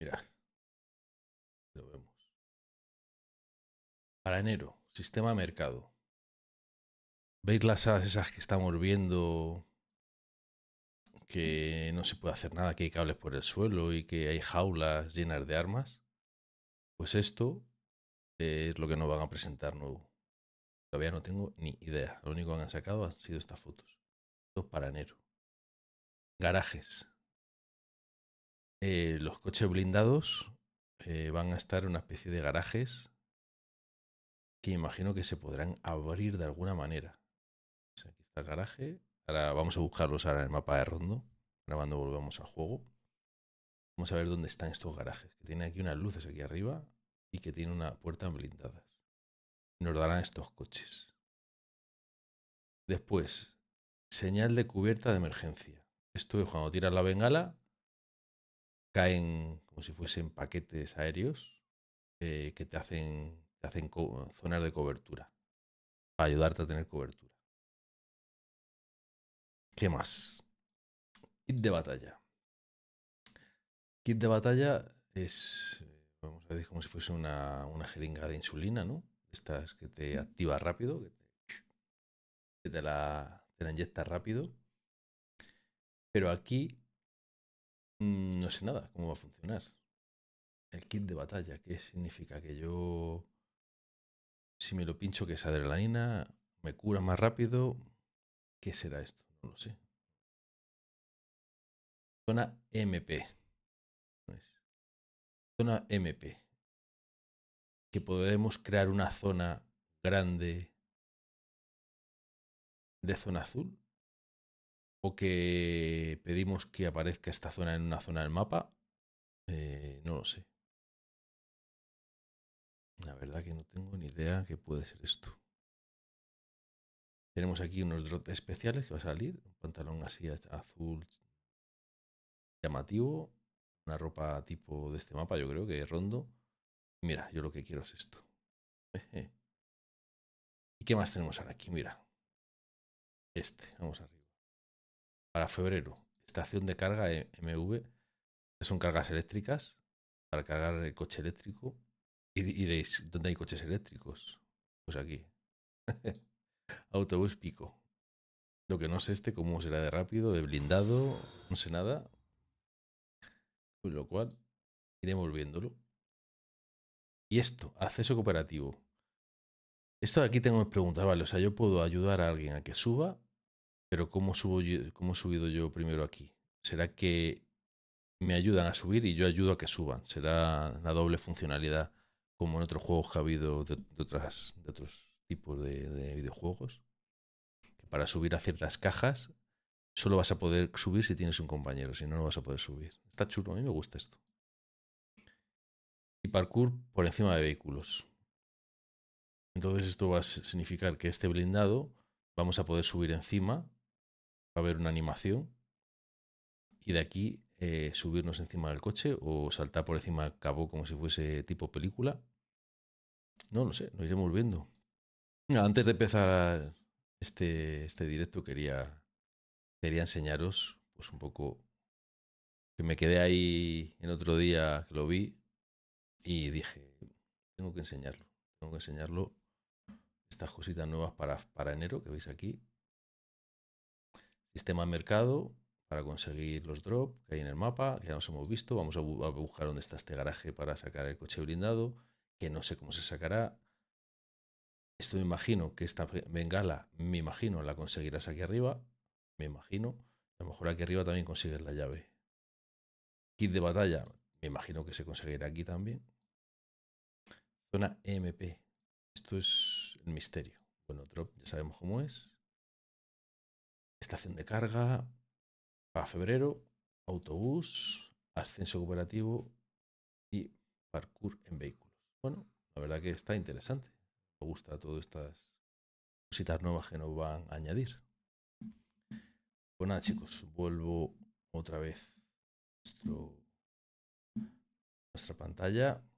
Mira, Lo vemos. Para enero, sistema mercado. ¿Veis las salas esas que estamos viendo? Que no se puede hacer nada, que hay cables por el suelo y que hay jaulas llenas de armas. Pues esto es lo que nos van a presentar nuevo. Todavía no tengo ni idea. Lo único que han sacado han sido estas fotos. Esto para enero. Garajes. Eh, los coches blindados eh, van a estar en una especie de garajes que imagino que se podrán abrir de alguna manera. aquí está el garaje. Ahora vamos a buscarlos ahora en el mapa de Rondo. Ahora cuando volvamos al juego. Vamos a ver dónde están estos garajes. Que tiene aquí unas luces aquí arriba y que tiene una puerta blindada. Nos darán estos coches. Después, señal de cubierta de emergencia. Esto es cuando tiras la bengala, caen como si fuesen paquetes aéreos eh, que te hacen, te hacen zonas de cobertura para ayudarte a tener cobertura. ¿Qué más? Kit de batalla. Kit de batalla es, como si fuese una, una jeringa de insulina, ¿no? Esta es que te activa rápido, que te, la, te la inyecta rápido. Pero aquí Mm, no sé nada cómo va a funcionar. El kit de batalla, ¿qué significa? Que yo, si me lo pincho, que es adrenalina, me cura más rápido. ¿Qué será esto? No lo sé. Zona MP. Pues, zona MP. Que podemos crear una zona grande de zona azul que pedimos que aparezca esta zona en una zona del mapa. Eh, no lo sé. La verdad que no tengo ni idea qué puede ser esto. Tenemos aquí unos drops especiales que va a salir. Un pantalón así azul llamativo. Una ropa tipo de este mapa, yo creo que es rondo. Mira, yo lo que quiero es esto. ¿Y qué más tenemos ahora aquí? Mira. Este, vamos arriba para febrero, estación de carga e, MV, son cargas eléctricas, para cargar el coche eléctrico. Y diréis, ¿dónde hay coches eléctricos? Pues aquí. Autobús pico. Lo que no sé este cómo será de rápido, de blindado, no sé nada. Con lo cual, iremos viéndolo. Y esto, acceso cooperativo. Esto de aquí tengo que vale, o sea, yo puedo ayudar a alguien a que suba pero ¿cómo, subo ¿cómo he subido yo primero aquí? ¿Será que me ayudan a subir y yo ayudo a que suban? ¿Será la doble funcionalidad como en otros juegos que ha habido de, de otros tipos de, videojuegos? para subir a ciertas cajas solo vas a poder subir si tienes un compañero, si no, no vas a poder subir. Está chulo, a mí me gusta esto. Y parkour por encima de vehículos. Entonces esto va a significar que este blindado vamos a poder subir encima va a haber una animación y de aquí eh, subirnos encima del coche o saltar por encima del cabo como si fuese tipo película. No lo no sé, nos iremos viendo. Antes de empezar este, este directo quería, quería enseñaros pues un poco que me quedé ahí en otro día que lo vi y dije, tengo que enseñarlo, tengo que enseñarlo estas cositas nuevas para, para enero que veis aquí sistema de mercado para conseguir los drop que hay en el mapa, que ya nos hemos visto. Vamos a, buscar dónde está este garaje para sacar el coche blindado, que no sé cómo se sacará. Esto me imagino que esta bengala, me imagino, la conseguirás aquí arriba. Me imagino. A lo mejor aquí arriba también consigues la llave. Kit de batalla, me imagino que se conseguirá aquí también. Zona MP. Esto es el misterio. Bueno, drop, ya sabemos cómo es estación de carga, para febrero, autobús, ascenso cooperativo y parkour en vehículos. Bueno, la verdad que está interesante. Me gusta todas estas cositas nuevas que nos van a añadir. Bueno pues chicos, vuelvo otra vez nuestro, nuestra pantalla.